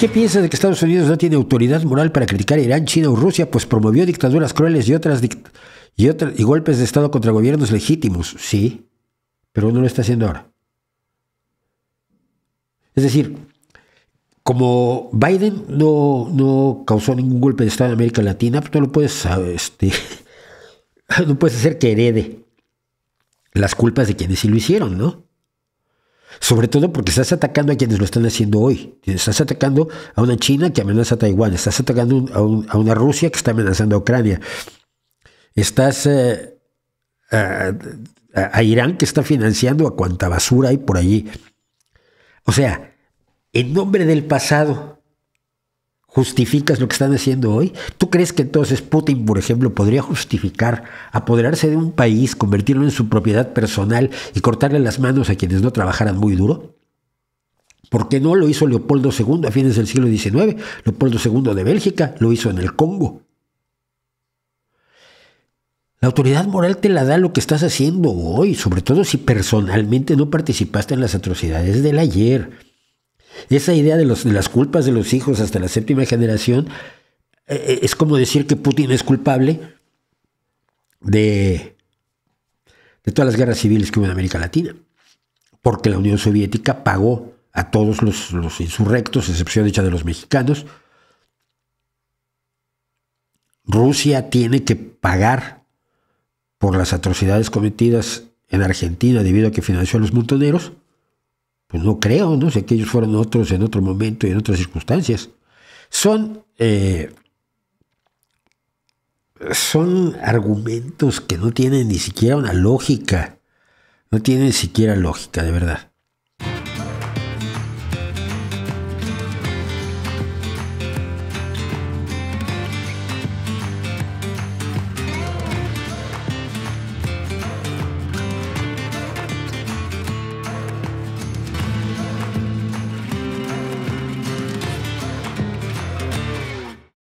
¿Qué piensas de que Estados Unidos no tiene autoridad moral para criticar Irán, China o Rusia, pues promovió dictaduras crueles y otras, y, golpes de Estado contra gobiernos legítimos? Sí, pero no lo está haciendo ahora. Es decir, como Biden no, no causó ningún golpe de Estado en América Latina, pues puedes, este, no puedes hacer que herede las culpas de quienes sí lo hicieron, ¿no? Sobre todo porque estás atacando a quienes lo están haciendo hoy. Estás atacando a una China que amenaza a Taiwán. Estás atacando a, una Rusia que está amenazando a Ucrania. Estás eh, a, a, Irán que está financiando a cuanta basura hay por allí. O sea, en nombre del pasado, justificas lo que están haciendo hoy? ¿Tú crees que entonces Putin, por ejemplo, podría justificar apoderarse de un país, convertirlo en su propiedad personal y cortarle las manos a quienes no trabajaran muy duro? ¿Por qué no lo hizo Leopoldo II a fines del siglo XIX? Leopoldo II de Bélgica lo hizo en el Congo. La autoridad moral te la da lo que estás haciendo hoy, sobre todo si personalmente no participaste en las atrocidades del ayer. Esa idea de, los, las culpas de los hijos hasta la séptima generación eh, eh, es como decir que Putin es culpable de, de todas las guerras civiles que hubo en América Latina, porque la Unión Soviética pagó a todos los, los insurrectos, excepción hecha de los mexicanos. Rusia tiene que pagar por las atrocidades cometidas en Argentina debido a que financió a los montoneros. Pues no creo, no sé que ellos fueron otros en otro momento y en otras circunstancias. Son, eh, son argumentos que no tienen ni siquiera una lógica. No tienen ni siquiera lógica, de verdad.